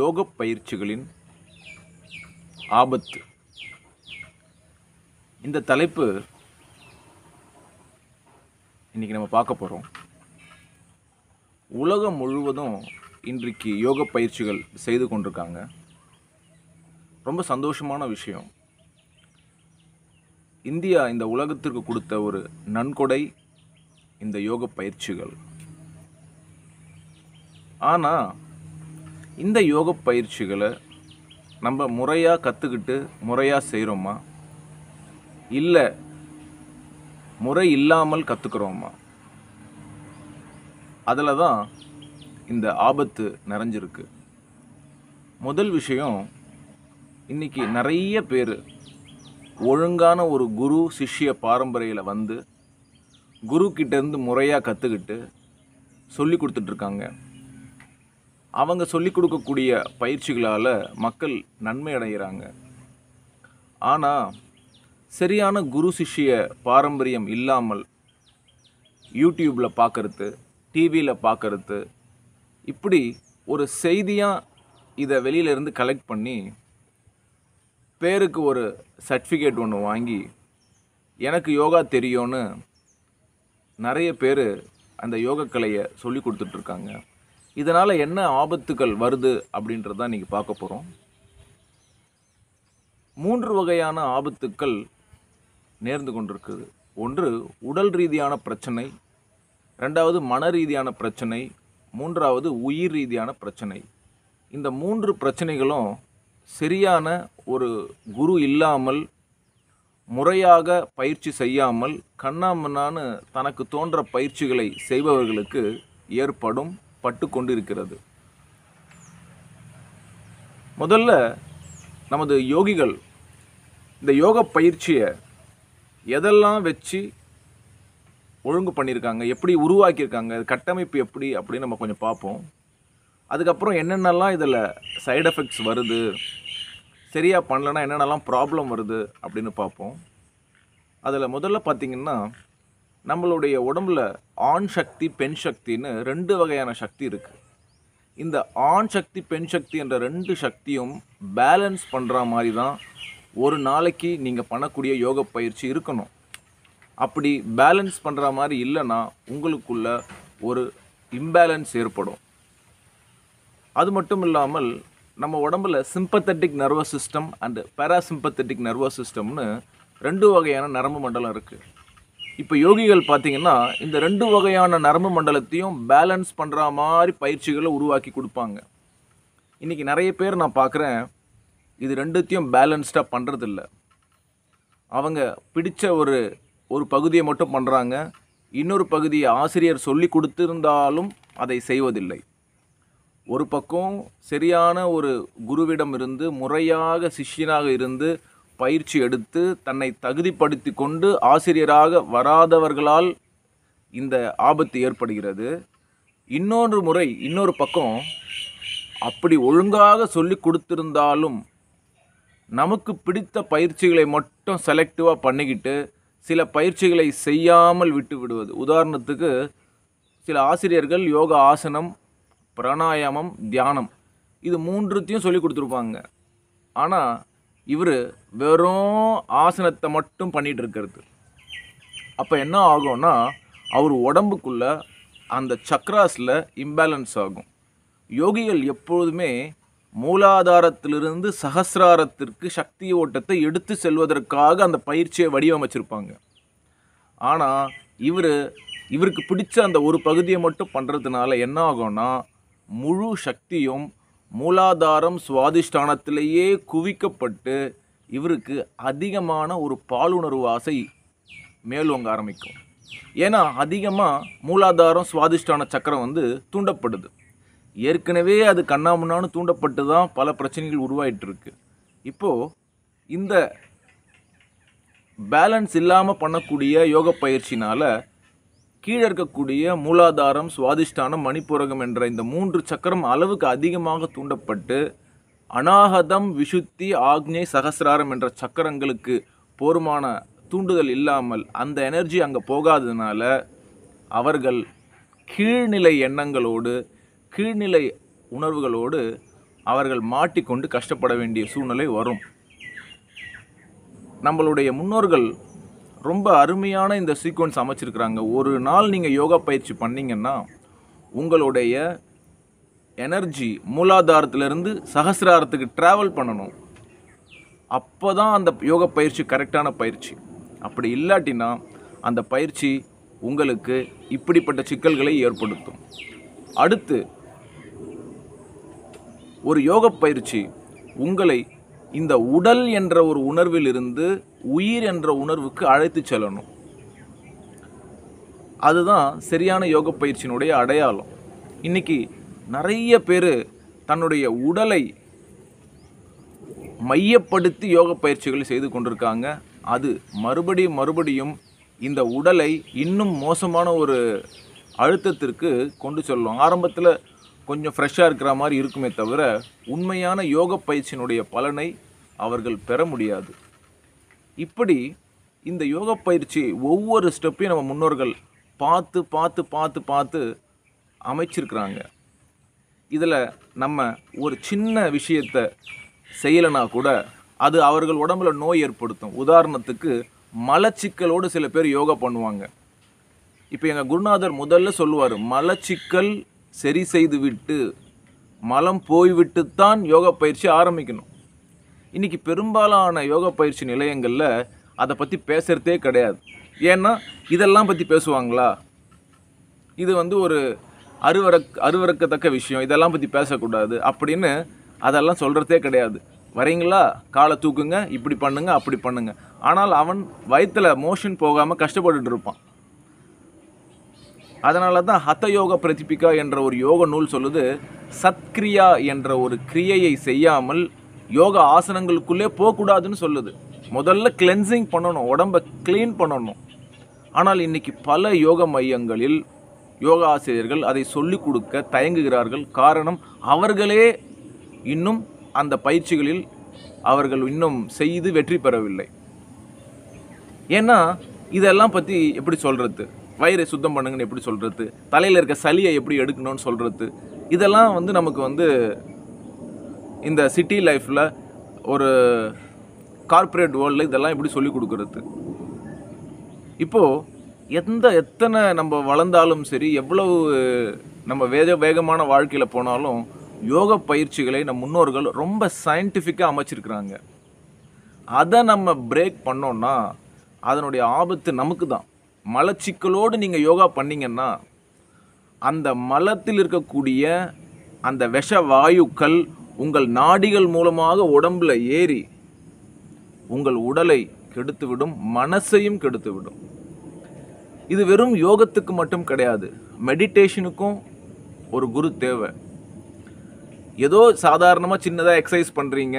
யோக பயிற்சிகளின் ஆபத்து இந்த தலைப்பு இன்றைக்கி நம்ம பார்க்க போகிறோம் உலகம் முழுவதும் இன்றைக்கு யோக பயிற்சிகள் செய்து கொண்டிருக்காங்க ரொம்ப சந்தோஷமான விஷயம் இந்தியா இந்த உலகத்திற்கு கொடுத்த ஒரு நன்கொடை இந்த யோக பயிற்சிகள் ஆனால் இந்த யோக பயிற்சிகளை நம்ம முறையாக கற்றுக்கிட்டு முறையாக செய்கிறோமா இல்லை முறை இல்லாமல் கற்றுக்குறோமா அதில் தான் இந்த ஆபத்து நிறைஞ்சிருக்கு முதல் விஷயம் இன்றைக்கி நிறைய பேர் ஒழுங்கான ஒரு குரு சிஷ்ய பாரம்பரியில் வந்து குரு கிட்டேருந்து முறையாக கற்றுக்கிட்டு சொல்லி கொடுத்துட்ருக்காங்க அவங்க சொல்லிக் கொடுக்கக்கூடிய பயிற்சிகளால் மக்கள் நன்மை அடைகிறாங்க ஆனால் சரியான குரு சிஷ்ய பாரம்பரியம் இல்லாமல் யூடியூப்பில் பார்க்குறது டிவியில் பார்க்குறது இப்படி ஒரு செய்தியாக இதை வெளியிலேருந்து கலெக்ட் பண்ணி பேருக்கு ஒரு சர்டிஃபிகேட் ஒன்று வாங்கி எனக்கு யோகா தெரியும்னு நிறைய பேர் அந்த யோகக்கலையை சொல்லி கொடுத்துட்ருக்காங்க இதனால் என்ன ஆபத்துகள் வருது தான் நீங்கள் பார்க்க போகிறோம் மூன்று வகையான ஆபத்துக்கள் நேர்ந்து கொண்டிருக்குது ஒன்று உடல் ரீதியான பிரச்சனை ரெண்டாவது மன ரீதியான பிரச்சனை மூன்றாவது உயிர் ரீதியான பிரச்சனை இந்த மூன்று பிரச்சனைகளும் சரியான ஒரு குரு இல்லாமல் முறையாக பயிற்சி செய்யாமல் கண்ணாமண்ணான்னு தனக்கு தோன்ற பயிற்சிகளை செய்பவர்களுக்கு ஏற்படும் பட்டு கொண்டிருக்கிறது முதல்ல நமது யோகிகள் இந்த யோக பயிற்சியை எதெல்லாம் வச்சு ஒழுங்கு பண்ணியிருக்காங்க எப்படி உருவாக்கியிருக்காங்க கட்டமைப்பு எப்படி அப்படின்னு நம்ம கொஞ்சம் பார்ப்போம் அதுக்கப்புறம் என்னென்னலாம் இதில் சைடு எஃபெக்ட்ஸ் வருது சரியாக பண்ணலன்னா என்னென்னலாம் ப்ராப்ளம் வருது அப்படின்னு பார்ப்போம் அதில் முதல்ல பார்த்திங்கன்னா நம்மளுடைய உடம்புல ஆண் சக்தி பெண் சக்தின்னு ரெண்டு வகையான சக்தி இருக்குது இந்த ஆண் சக்தி பெண் சக்தி என்ற ரெண்டு சக்தியும் பேலன்ஸ் பண்ணுற மாதிரி தான் ஒரு நாளைக்கு நீங்கள் பண்ணக்கூடிய யோக பயிற்சி இருக்கணும் அப்படி பேலன்ஸ் பண்ணுற மாதிரி இல்லைன்னா உங்களுக்குள்ள ஒரு இம்பேலன்ஸ் ஏற்படும் அது மட்டும் இல்லாமல் நம்ம உடம்புல sympathetic nervous system and parasympathetic nervous சிஸ்டம்னு ரெண்டு வகையான நரம்பு மண்டலம் இருக்குது இப்போ யோகிகள் பார்த்திங்கன்னா இந்த ரெண்டு வகையான நரம்பு மண்டலத்தையும் பேலன்ஸ் பண்ணுற மாதிரி பயிற்சிகளை உருவாக்கி கொடுப்பாங்க இன்றைக்கி நிறைய பேர் நான் பார்க்குறேன் இது ரெண்டுத்தையும் பேலன்ஸ்டாக பண்ணுறதில்ல அவங்க பிடித்த ஒரு ஒரு பகுதியை மட்டும் பண்ணுறாங்க இன்னொரு பகுதியை ஆசிரியர் சொல்லி கொடுத்திருந்தாலும் அதை செய்வதில்லை ஒரு பக்கம் சரியான ஒரு குருவிடம் இருந்து முறையாக சிஷ்யனாக இருந்து பயிற்சி எடுத்து தன்னை தகுதிப்படுத்தி கொண்டு ஆசிரியராக வராதவர்களால் இந்த ஆபத்து ஏற்படுகிறது இன்னொரு முறை இன்னொரு பக்கம் அப்படி ஒழுங்காக சொல்லி கொடுத்திருந்தாலும் நமக்கு பிடித்த பயிற்சிகளை மட்டும் செலக்டிவாக பண்ணிக்கிட்டு சில பயிற்சிகளை செய்யாமல் விட்டு விடுவது உதாரணத்துக்கு சில ஆசிரியர்கள் யோகா ஆசனம் பிராணாயாமம் தியானம் இது மூன்றுத்தையும் சொல்லி கொடுத்துருப்பாங்க ஆனால் இவர் வெறும் ஆசனத்தை மட்டும் பண்ணிகிட்டு இருக்கிறது அப்போ என்ன ஆகும்னா அவர் உடம்புக்குள்ளே அந்த சக்ராஸில் இம்பேலன்ஸ் ஆகும் யோகிகள் எப்பொழுதுமே மூலாதாரத்திலிருந்து சகசிராரத்திற்கு சக்தி ஓட்டத்தை எடுத்து செல்வதற்காக அந்த பயிற்சியை வடிவமைச்சிருப்பாங்க ஆனால் இவர் இவருக்கு பிடிச்ச அந்த ஒரு பகுதியை மட்டும் பண்ணுறதுனால என்ன ஆகும்னா முழு சக்தியும் மூலாதாரம் சுவாதிஷ்டானத்திலேயே குவிக்கப்பட்டு இவருக்கு அதிகமான ஒரு பாலுணர்வு ஆசை மேலோங்க ஆரம்பிக்கும் ஏன்னா அதிகமாக மூலாதாரம் சுவாதிஷ்டான சக்கரம் வந்து தூண்டப்படுது ஏற்கனவே அது கண்ணாமண்ணான்னு தூண்டப்பட்டு தான் பல பிரச்சனைகள் உருவாயிட்டுருக்கு இருக்கு இப்போது இந்த பேலன்ஸ் இல்லாமல் பண்ணக்கூடிய யோக பயிற்சினால் கீழே இருக்கக்கூடிய மூலாதாரம் சுவாதிஷ்டானம் மணிப்புரகம் என்ற இந்த மூன்று சக்கரம் அளவுக்கு அதிகமாக தூண்டப்பட்டு அனாகதம் விஷுத்தி ஆக்ஞை சகசிராரம் என்ற சக்கரங்களுக்கு போருமான தூண்டுதல் இல்லாமல் அந்த எனர்ஜி அங்கே போகாததுனால அவர்கள் கீழ்நிலை எண்ணங்களோடு கீழ்நிலை உணர்வுகளோடு அவர்கள் மாட்டிக்கொண்டு கஷ்டப்பட வேண்டிய சூழ்நிலை வரும் நம்மளுடைய முன்னோர்கள் ரொம்ப அருமையான இந்த சீக்வன்ஸ் அமைச்சிருக்கிறாங்க ஒரு நாள் நீங்கள் யோகா பயிற்சி பண்ணிங்கன்னா உங்களுடைய எனர்ஜி மூலாதாரத்திலிருந்து சகசிராரத்துக்கு ட்ராவல் பண்ணணும் அப்போ தான் அந்த யோக பயிற்சி கரெக்டான பயிற்சி அப்படி இல்லாட்டினா அந்த பயிற்சி உங்களுக்கு இப்படிப்பட்ட சிக்கல்களை ஏற்படுத்தும் அடுத்து ஒரு யோக பயிற்சி உங்களை இந்த உடல் என்ற ஒரு உணர்வில் இருந்து உயிர் என்ற உணர்வுக்கு அழைத்து செல்லணும் அதுதான் சரியான யோக பயிற்சியினுடைய அடையாளம் இன்னைக்கு நிறைய பேர் தன்னுடைய உடலை மையப்படுத்தி யோக பயிற்சிகள் செய்து கொண்டிருக்காங்க அது மறுபடியும் மறுபடியும் இந்த உடலை இன்னும் மோசமான ஒரு அழுத்தத்திற்கு கொண்டு செல்லும் ஆரம்பத்தில் கொஞ்சம் ஃப்ரெஷ்ஷாக இருக்கிற மாதிரி இருக்குமே தவிர உண்மையான யோக பயிற்சியினுடைய பலனை அவர்கள் பெற முடியாது இப்படி இந்த யோக பயிற்சி ஒவ்வொரு ஸ்டெப்பையும் நம்ம முன்னோர்கள் பார்த்து பார்த்து பார்த்து பார்த்து அமைச்சிருக்கிறாங்க இதில் நம்ம ஒரு சின்ன விஷயத்தை செய்யலைனா கூட அது அவர்கள் உடம்புல நோய் ஏற்படுத்தும் உதாரணத்துக்கு மலச்சிக்கலோடு சில பேர் யோகா பண்ணுவாங்க இப்போ எங்கள் குருநாதர் முதல்ல சொல்லுவார் மலச்சிக்கல் சரி செய்து விட்டு மலம் தான் யோகா பயிற்சி ஆரம்பிக்கணும் இன்றைக்கி பெரும்பாலான யோகா பயிற்சி நிலையங்களில் அதை பற்றி பேசுகிறதே கிடையாது ஏன்னா இதெல்லாம் பற்றி பேசுவாங்களா இது வந்து ஒரு அருவற அருவறுக்கத்தக்க விஷயம் இதெல்லாம் பற்றி பேசக்கூடாது அப்படின்னு அதெல்லாம் சொல்கிறதே கிடையாது வரீங்களா காலை தூக்குங்க இப்படி பண்ணுங்க அப்படி பண்ணுங்க ஆனால் அவன் வயிற்றில் மோஷன் போகாமல் கஷ்டப்பட்டுட்டு இருப்பான் அதனால தான் ஹத்த யோக பிரதிபிகா என்ற ஒரு யோக நூல் சொல்லுது சத்கிரியா என்ற ஒரு கிரியையை செய்யாமல் யோகா ஆசனங்களுக்குள்ளே போகக்கூடாதுன்னு சொல்லுது முதல்ல கிளென்சிங் பண்ணணும் உடம்பை க்ளீன் பண்ணணும் ஆனால் இன்றைக்கி பல யோக மையங்களில் யோகா ஆசிரியர்கள் அதை சொல்லிக் கொடுக்க தயங்குகிறார்கள் காரணம் அவர்களே இன்னும் அந்த பயிற்சிகளில் அவர்கள் இன்னும் செய்து வெற்றி பெறவில்லை ஏன்னா இதெல்லாம் பற்றி எப்படி சொல்கிறது வயிறை சுத்தம் பண்ணுங்கன்னு எப்படி சொல்கிறது தலையில் இருக்க சளியை எப்படி எடுக்கணும்னு சொல்கிறது இதெல்லாம் வந்து நமக்கு வந்து இந்த சிட்டி லைஃப்பில் ஒரு கார்ப்பரேட் வேர்ல்டில் இதெல்லாம் எப்படி சொல்லிக் கொடுக்கறது இப்போது எந்த எத்தனை நம்ம வளர்ந்தாலும் சரி எவ்வளவு நம்ம வேக வேகமான வாழ்க்கையில் போனாலும் யோக பயிற்சிகளை நம் முன்னோர்கள் ரொம்ப சயின்டிஃபிக்காக அமைச்சிருக்கிறாங்க அதை நம்ம பிரேக் பண்ணோன்னா அதனுடைய ஆபத்து நமக்கு தான் மலச்சிக்கலோடு நீங்கள் யோகா பண்ணிங்கன்னா அந்த மலத்தில் இருக்கக்கூடிய அந்த விஷ வாயுக்கள் உங்கள் நாடிகள் மூலமாக உடம்புல ஏறி உங்கள் உடலை கெடுத்துவிடும் மனசையும் கெடுத்துவிடும் இது வெறும் யோகத்துக்கு மட்டும் கிடையாது மெடிடேஷனுக்கும் ஒரு குரு தேவை ஏதோ சாதாரணமாக சின்னதாக எக்ஸசைஸ் பண்ணுறீங்க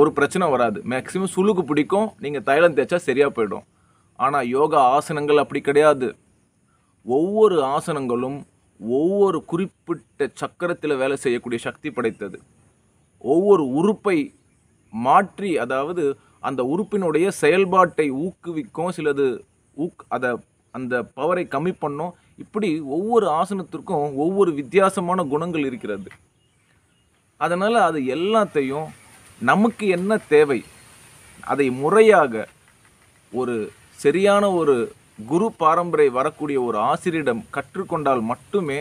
ஒரு பிரச்சனை வராது மேக்ஸிமம் சுழுக்கு பிடிக்கும் நீங்கள் தைலம் தேய்ச்சா சரியாக போயிடும் ஆனால் யோகா ஆசனங்கள் அப்படி கிடையாது ஒவ்வொரு ஆசனங்களும் ஒவ்வொரு குறிப்பிட்ட சக்கரத்தில் வேலை செய்யக்கூடிய சக்தி படைத்தது ஒவ்வொரு உறுப்பை மாற்றி அதாவது அந்த உறுப்பினுடைய செயல்பாட்டை ஊக்குவிக்கும் சிலது ஊக் அதை அந்த பவரை கம்மி பண்ணும் இப்படி ஒவ்வொரு ஆசனத்திற்கும் ஒவ்வொரு வித்தியாசமான குணங்கள் இருக்கிறது அதனால் அது எல்லாத்தையும் நமக்கு என்ன தேவை அதை முறையாக ஒரு சரியான ஒரு குரு பாரம்பரை வரக்கூடிய ஒரு ஆசிரியரிடம் கற்றுக்கொண்டால் மட்டுமே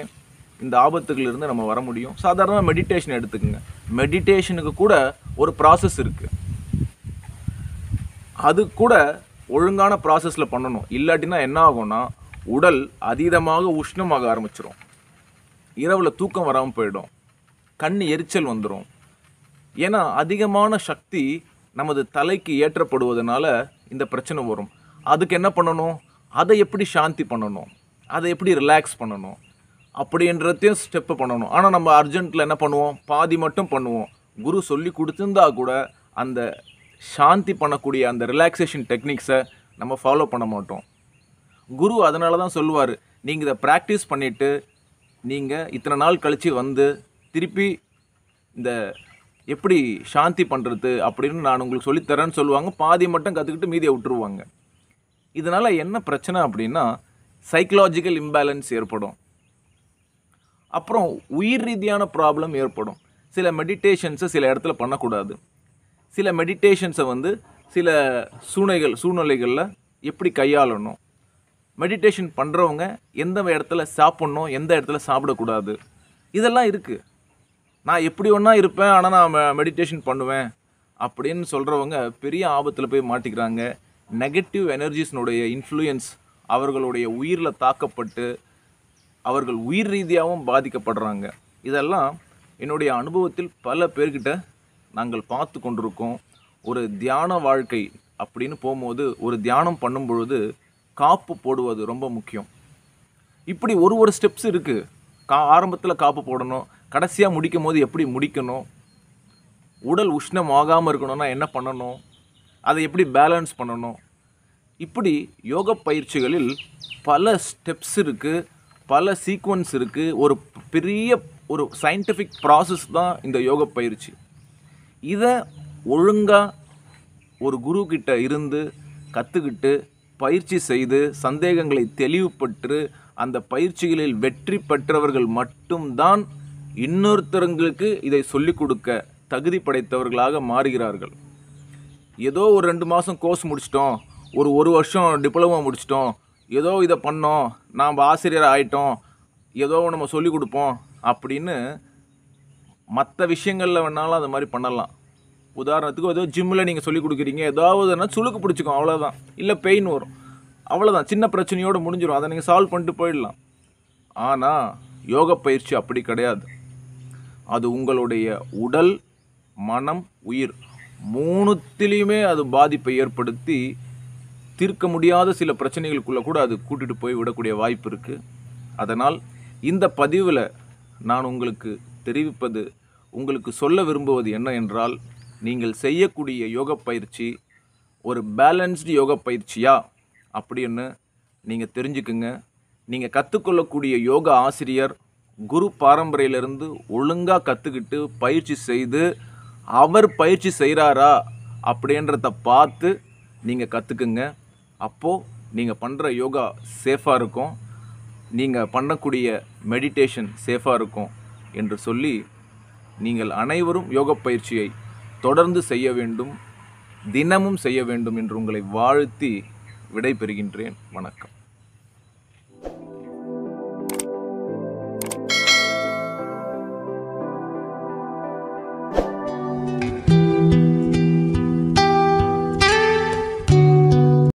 இந்த ஆபத்துகளிலிருந்து நம்ம வர முடியும் சாதாரணமாக மெடிடேஷன் எடுத்துக்கோங்க மெடிடேஷனுக்கு கூட ஒரு ப்ராசஸ் இருக்குது அது கூட ஒழுங்கான ப்ராசஸில் பண்ணணும் இல்லாட்டினா என்ன ஆகும்னா உடல் அதீதமாக உஷ்ணமாக ஆரம்பிச்சிடும் இரவில் தூக்கம் வராமல் போயிடும் கண் எரிச்சல் வந்துடும் ஏன்னா அதிகமான சக்தி நமது தலைக்கு ஏற்றப்படுவதனால இந்த பிரச்சனை வரும் அதுக்கு என்ன பண்ணணும் அதை எப்படி சாந்தி பண்ணணும் அதை எப்படி ரிலாக்ஸ் பண்ணணும் அப்படின்றதையும் ஸ்டெப்பு பண்ணணும் ஆனால் நம்ம அர்ஜென்ட்டில் என்ன பண்ணுவோம் பாதி மட்டும் பண்ணுவோம் குரு சொல்லி கொடுத்துருந்தா கூட அந்த சாந்தி பண்ணக்கூடிய அந்த ரிலாக்ஸேஷன் டெக்னிக்ஸை நம்ம ஃபாலோ பண்ண மாட்டோம் குரு அதனால தான் சொல்லுவார் நீங்கள் இதை ப்ராக்டிஸ் பண்ணிவிட்டு நீங்கள் இத்தனை நாள் கழித்து வந்து திருப்பி இந்த எப்படி சாந்தி பண்ணுறது அப்படின்னு நான் உங்களுக்கு சொல்லித்தரேன்னு சொல்லுவாங்க பாதி மட்டும் கற்றுக்கிட்டு மீதியை விட்டுருவாங்க இதனால் என்ன பிரச்சனை அப்படின்னா சைக்கலாஜிக்கல் இம்பேலன்ஸ் ஏற்படும் அப்புறம் உயிர் ரீதியான ப்ராப்ளம் ஏற்படும் சில மெடிடேஷன்ஸை சில இடத்துல பண்ணக்கூடாது சில மெடிடேஷன்ஸை வந்து சில சூழ்நிலைகள் சூழ்நிலைகளில் எப்படி கையாளணும் மெடிடேஷன் பண்ணுறவங்க எந்த இடத்துல சாப்பிட்ணும் எந்த இடத்துல சாப்பிடக்கூடாது இதெல்லாம் இருக்குது நான் எப்படி ஒன்றா இருப்பேன் ஆனால் நான் மெடிடேஷன் பண்ணுவேன் அப்படின்னு சொல்கிறவங்க பெரிய ஆபத்தில் போய் மாட்டிக்கிறாங்க நெகட்டிவ் எனர்ஜிஸ்னுடைய இன்ஃப்ளூயன்ஸ் அவர்களுடைய உயிரில் தாக்கப்பட்டு அவர்கள் உயிர் ரீதியாகவும் பாதிக்கப்படுறாங்க இதெல்லாம் என்னுடைய அனுபவத்தில் பல பேர்கிட்ட நாங்கள் பார்த்து கொண்டிருக்கோம் ஒரு தியான வாழ்க்கை அப்படின்னு போகும்போது ஒரு தியானம் பண்ணும் பொழுது காப்பு போடுவது ரொம்ப முக்கியம் இப்படி ஒரு ஒரு ஸ்டெப்ஸ் இருக்குது கா ஆரம்பத்தில் காப்பு போடணும் கடைசியாக முடிக்கும் போது எப்படி முடிக்கணும் உடல் உஷ்ணம் ஆகாமல் இருக்கணும்னா என்ன பண்ணணும் அதை எப்படி பேலன்ஸ் பண்ணணும் இப்படி யோக பயிற்சிகளில் பல ஸ்டெப்ஸ் இருக்குது பல சீக்வன்ஸ் இருக்குது ஒரு பெரிய ஒரு சயின்டிஃபிக் ப்ராசஸ் தான் இந்த யோக பயிற்சி இதை ஒழுங்காக ஒரு குரு இருந்து கற்றுக்கிட்டு பயிற்சி செய்து சந்தேகங்களை தெளிவுபட்டு அந்த பயிற்சிகளில் வெற்றி பெற்றவர்கள் மட்டும்தான் இன்னொருத்தருங்களுக்கு இதை சொல்லிக் கொடுக்க தகுதி படைத்தவர்களாக மாறுகிறார்கள் ஏதோ ஒரு ரெண்டு மாதம் கோர்ஸ் முடிச்சிட்டோம் ஒரு ஒரு வருஷம் டிப்ளமோ முடிச்சிட்டோம் ஏதோ இதை பண்ணோம் நாம் ஆசிரியர் ஆகிட்டோம் ஏதோ நம்ம சொல்லிக் கொடுப்போம் அப்படின்னு மற்ற விஷயங்களில் வேணாலும் அது மாதிரி பண்ணலாம் உதாரணத்துக்கு ஏதோ ஜிம்மில் நீங்கள் சொல்லிக் கொடுக்குறீங்க ஏதாவதுன்னா சுழுக்கு பிடிச்சிக்கும் அவ்வளோதான் இல்லை பெயின் வரும் அவ்வளோதான் சின்ன பிரச்சனையோடு முடிஞ்சிடும் அதை நீங்கள் சால்வ் பண்ணிட்டு போயிடலாம் ஆனால் யோக பயிற்சி அப்படி கிடையாது அது உங்களுடைய உடல் மனம் உயிர் மூணுத்திலையுமே அது பாதிப்பை ஏற்படுத்தி தீர்க்க முடியாத சில பிரச்சனைகளுக்குள்ளே கூட அது கூட்டிகிட்டு போய் விடக்கூடிய வாய்ப்பு இருக்குது அதனால் இந்த பதிவில் நான் உங்களுக்கு தெரிவிப்பது உங்களுக்கு சொல்ல விரும்புவது என்ன என்றால் நீங்கள் செய்யக்கூடிய யோக பயிற்சி ஒரு பேலன்ஸ்டு யோக பயிற்சியா அப்படின்னு நீங்கள் தெரிஞ்சுக்குங்க நீங்கள் கற்றுக்கொள்ளக்கூடிய யோகா ஆசிரியர் குரு பாரம்பரியிலிருந்து ஒழுங்காக கற்றுக்கிட்டு பயிற்சி செய்து அவர் பயிற்சி செய்கிறாரா அப்படின்றத பார்த்து நீங்கள் கற்றுக்குங்க அப்போது நீங்கள் பண்ணுற யோகா சேஃபாக இருக்கும் நீங்கள் பண்ணக்கூடிய மெடிடேஷன் சேஃபாக இருக்கும் என்று சொல்லி நீங்கள் அனைவரும் யோக பயிற்சியை தொடர்ந்து செய்ய வேண்டும் தினமும் செய்ய வேண்டும் என்று உங்களை வாழ்த்தி விடைபெறுகின்றேன் வணக்கம்